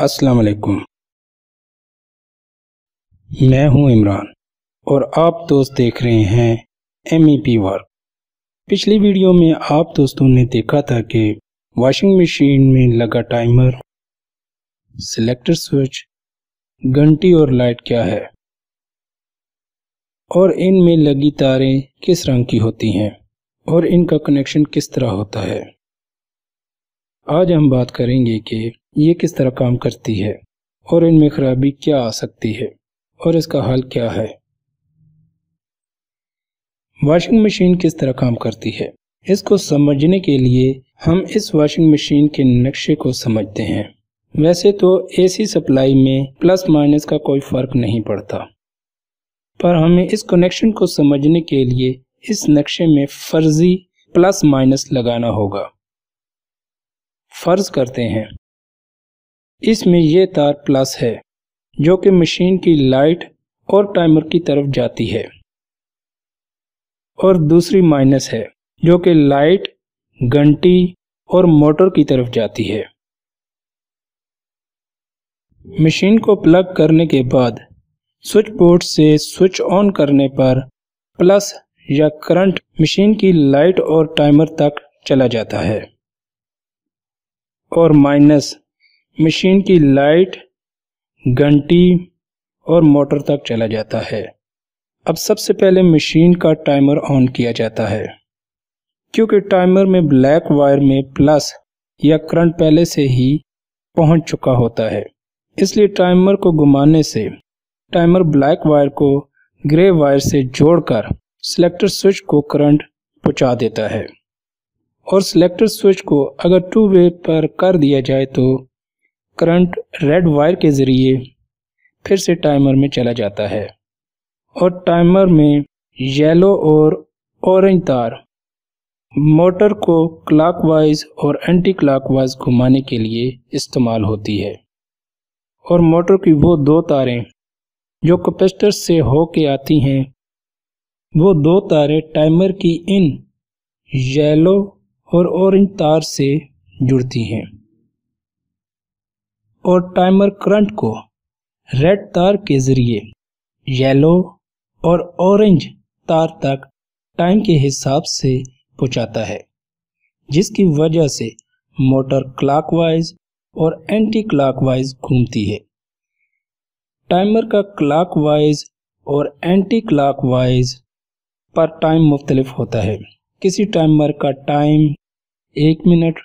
अस्सलाम वालेकुम मैं हूं इमरान और आप दोस्त देख रहे हैं एम ई पी वर्क पिछली वीडियो में आप दोस्तों ने देखा था कि वॉशिंग मशीन में लगा टाइमर सिलेक्टर स्विच घंटी और लाइट क्या है और इनमें लगी तारें किस रंग की होती हैं और इनका कनेक्शन किस तरह होता है आज हम बात करेंगे कि ये किस तरह काम करती है और इनमें खराबी क्या आ सकती है और इसका हल क्या है वॉशिंग मशीन किस तरह काम करती है इसको समझने के लिए हम इस वॉशिंग मशीन के नक्शे को समझते हैं वैसे तो एसी सप्लाई में प्लस माइनस का कोई फ़र्क नहीं पड़ता पर हमें इस कनेक्शन को समझने के लिए इस नक्शे में फर्जी प्लस माइनस लगाना होगा फर्ज करते हैं इसमें यह तार प्लस है जो कि मशीन की लाइट और टाइमर की तरफ जाती है और दूसरी माइनस है जो कि लाइट घंटी और मोटर की तरफ जाती है मशीन को प्लग करने के बाद स्विच बोर्ड से स्विच ऑन करने पर प्लस या करंट मशीन की लाइट और टाइमर तक चला जाता है और माइनस मशीन की लाइट घंटी और मोटर तक चला जाता है अब सबसे पहले मशीन का टाइमर ऑन किया जाता है क्योंकि टाइमर में ब्लैक वायर में प्लस या करंट पहले से ही पहुंच चुका होता है इसलिए टाइमर को घुमाने से टाइमर ब्लैक वायर को ग्रे वायर से जोड़कर सिलेक्टर स्विच को करंट पहुंचा देता है और सिलेक्टर स्विच को अगर टू वे पर कर दिया जाए तो करंट रेड वायर के ज़रिए फिर से टाइमर में चला जाता है और टाइमर में येलो और ऑरेंज तार मोटर को क्लॉकवाइज और एंटी क्लॉकवाइज घुमाने के लिए इस्तेमाल होती है और मोटर की वो दो तारें जो कैपेसिटर से हो के आती हैं वो दो तारें टाइमर की इन येलो और ऑरेंज तार से जुड़ती हैं और टाइमर करंट को रेड तार के ज़रिए येलो और ऑरेंज तार तक टाइम के हिसाब से पहुंचाता है जिसकी वजह से मोटर क्लॉकवाइज और एंटी क्लॉकवाइज घूमती है टाइमर का क्लॉकवाइज और एंटी क्लॉकवाइज पर टाइम मुख्तलिफ होता है किसी टाइमर का टाइम एक मिनट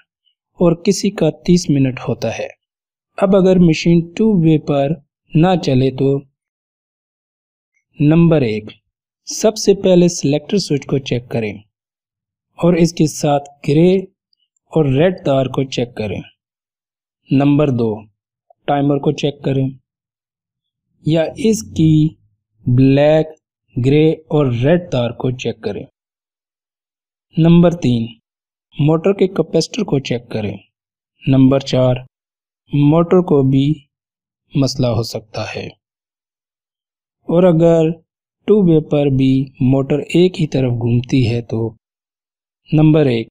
और किसी का तीस मिनट होता है अब अगर मशीन टू वे पर ना चले तो नंबर एक सबसे पहले सिलेक्टर स्विच को चेक करें और इसके साथ ग्रे और रेड तार को चेक करें नंबर दो टाइमर को चेक करें या इसकी ब्लैक ग्रे और रेड तार को चेक करें नंबर तीन मोटर के कैपेसिटर को चेक करें नंबर चार मोटर को भी मसला हो सकता है और अगर टू वे पर भी मोटर एक ही तरफ घूमती है तो नंबर एक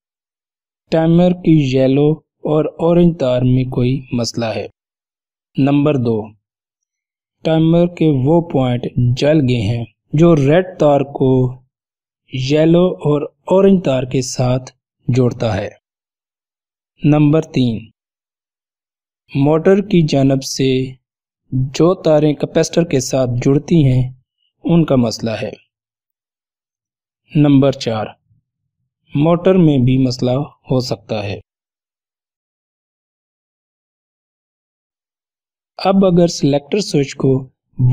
टाइमर की येलो और ऑरेंज तार में कोई मसला है नंबर दो टाइमर के वो पॉइंट जल गए हैं जो रेड तार को येलो और ऑरेंज तार के साथ जोड़ता है नंबर तीन मोटर की जानब से जो तारें कैपेसिटर के साथ जुड़ती हैं उनका मसला है नंबर चार मोटर में भी मसला हो सकता है अब अगर सिलेक्टर स्विच को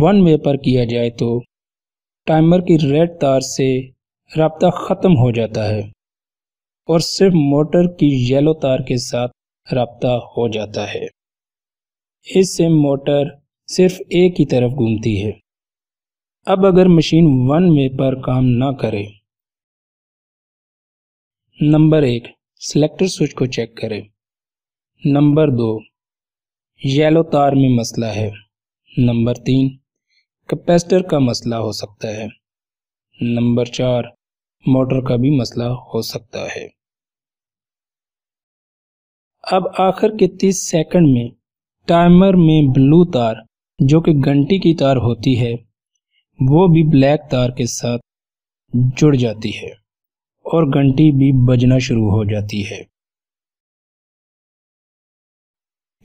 वन वे पर किया जाए तो टाइमर की रेड तार से रबता ख़त्म हो जाता है और सिर्फ मोटर की येलो तार के साथ रबता हो जाता है इससे मोटर सिर्फ एक ही तरफ घूमती है अब अगर मशीन वन में पर काम ना करे नंबर एक सिलेक्टर स्विच को चेक करें नंबर दो येलो तार में मसला है नंबर तीन कैपेसिटर का मसला हो सकता है नंबर चार मोटर का भी मसला हो सकता है अब आखिर के तीस सेकंड में टाइमर में ब्लू तार जो कि घंटी की तार होती है वो भी ब्लैक तार के साथ जुड़ जाती है और घंटी भी बजना शुरू हो जाती है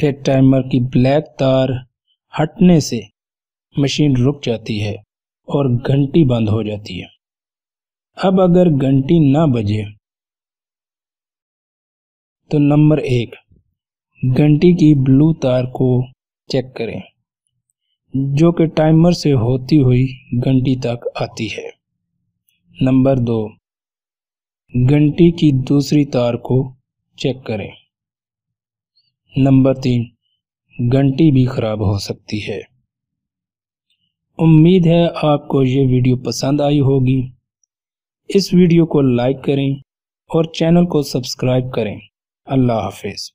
फिर टाइमर की ब्लैक तार हटने से मशीन रुक जाती है और घंटी बंद हो जाती है अब अगर घंटी ना बजे तो नंबर एक घंटी की ब्लू तार को चेक करें जो कि टाइमर से होती हुई घंटी तक आती है नंबर दो घंटी की दूसरी तार को चेक करें नंबर तीन घंटी भी ख़राब हो सकती है उम्मीद है आपको ये वीडियो पसंद आई होगी इस वीडियो को लाइक करें और चैनल को सब्सक्राइब करें अल्लाह हाफिज़